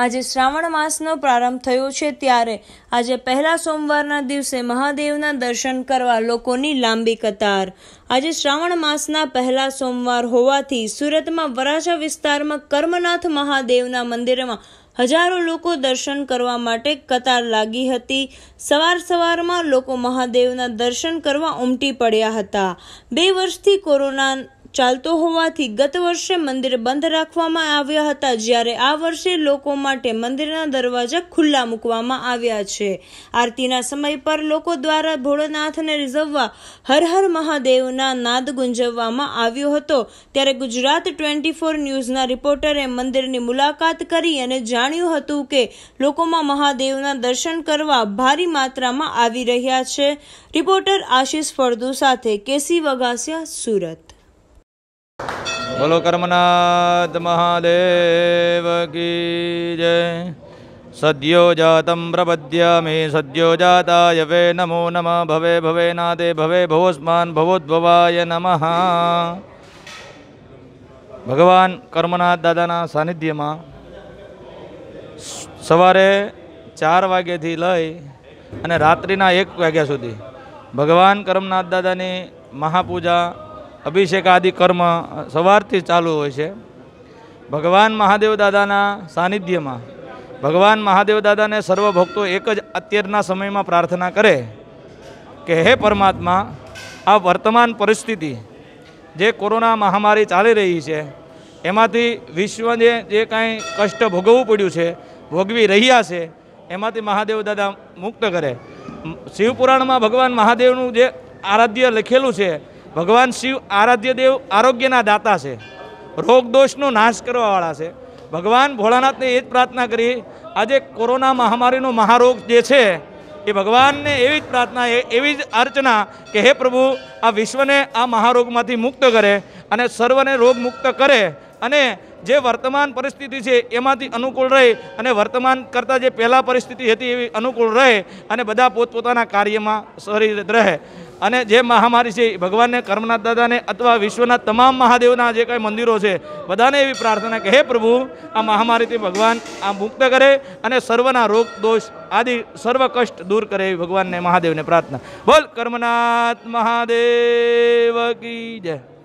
આજે શ્રાવણ માસનો પ્રારંભ થયો છે ત્યારે આજે પહેલા સોમવારના દિવસે મહાદેવના દર્શન કરવા લોકોની લાંબી કતાર આજે શ્રાવણ માસના પહેલા સોમવાર હોવાથી સુરતમાં વરાછા વિસ્તારમાં કર્મનાથ મહાદેવના મંદિરમાં હજારો લોકો દર્શન કરવા માટે કતાર લાગી હતી સવાર સવારમાં લોકો મહાદેવના દર્શન કરવા ઉમટી પડ્યા હતા બે વર્ષથી કોરોના ચાલતો હોવાથી ગત વર્ષે મંદિર બંધ રાખવામાં આવ્યા હતા જ્યારે આ વર્ષે લોકો માટે મંદિરના દરવાજા ખુલ્લા મૂકવામાં આવ્યા છે આરતીના સમય પર લોકો દ્વારા ભોળોનાથને રીઝવવા હર હર મહાદેવના નાદ ગુંજવવામાં આવ્યો હતો ત્યારે ગુજરાત ટ્વેન્ટી ફોર ન્યૂઝના રિપોર્ટરે મંદિરની મુલાકાત કરી અને જાણ્યું હતું કે લોકોમાં મહાદેવના દર્શન કરવા ભારી માત્રામાં આવી રહ્યા છે રિપોર્ટર આશીષ ફળદુ સાથે કેસી વઘાસિયા સુરત બોલો કર્મનાથ મહાદેવ કી જય સદ્યો જાતમ પ્રપદ્યામે સદ્યો જાતાય વે નમો નમ ભવે ભવે નાદે ભવે ભવોસ્માન ભવોદ્ભવાય નમઃ ભગવાન કર્મનાથ દાદાના સાનિધ્યમાં સવારે ચાર વાગ્યાથી લઈ અને રાત્રિના એક વાગ્યા સુધી ભગવાન કરમનાથ દાદાની મહાપૂજા અભિષેક આદિ કર્મ સવારથી ચાલુ હોય છે ભગવાન મહાદેવ દાદાના સાનિધ્યમાં ભગવાન મહાદેવ દાદાને સર્વ ભક્તો એક જ અત્યારના સમયમાં પ્રાર્થના કરે કે હે પરમાત્મા આ વર્તમાન પરિસ્થિતિ જે કોરોના મહામારી ચાલી રહી છે એમાંથી વિશ્વને જે કાંઈ કષ્ટ ભોગવવું પડ્યું છે ભોગવી રહ્યા છે એમાંથી મહાદેવ દાદા મુક્ત કરે શિવપુરાણમાં ભગવાન મહાદેવનું જે આરાધ્ય લખેલું છે ભગવાન શિવ આરાધ્ય દેવ આરોગ્યના દાતા છે રોગ દોષનો નાશ કરવાવાળા છે ભગવાન ભોળાનાથને એ જ પ્રાર્થના કરી આજે કોરોના મહામારીનો મહારોગ જે છે એ ભગવાનને એવી જ પ્રાર્થના એવી જ અર્ચના કે હે પ્રભુ આ વિશ્વને આ મહારોગમાંથી મુક્ત કરે અને સર્વને રોગ મુક્ત કરે અને જે વર્તમાન પરિસ્થિતિ છે એમાંથી અનુકૂળ રહે અને વર્તમાન કરતાં જે પહેલાં પરિસ્થિતિ હતી એવી અનુકૂળ રહે અને બધા પોતપોતાના કાર્યમાં સહરી રહે અને જે મહામારી છે ભગવાનને કર્મનાથ દાદાને અથવા વિશ્વના તમામ મહાદેવના જે કાંઈ મંદિરો છે બધાને એવી પ્રાર્થના કે હે પ્રભુ આ મહામારીથી ભગવાન આ મુક્ત કરે અને સર્વના રોગ દોષ આદિ સર્વ કષ્ટ દૂર કરે એવી ભગવાનને મહાદેવને પ્રાર્થના બોલ કર્મનાથ મહાદેવ કી જય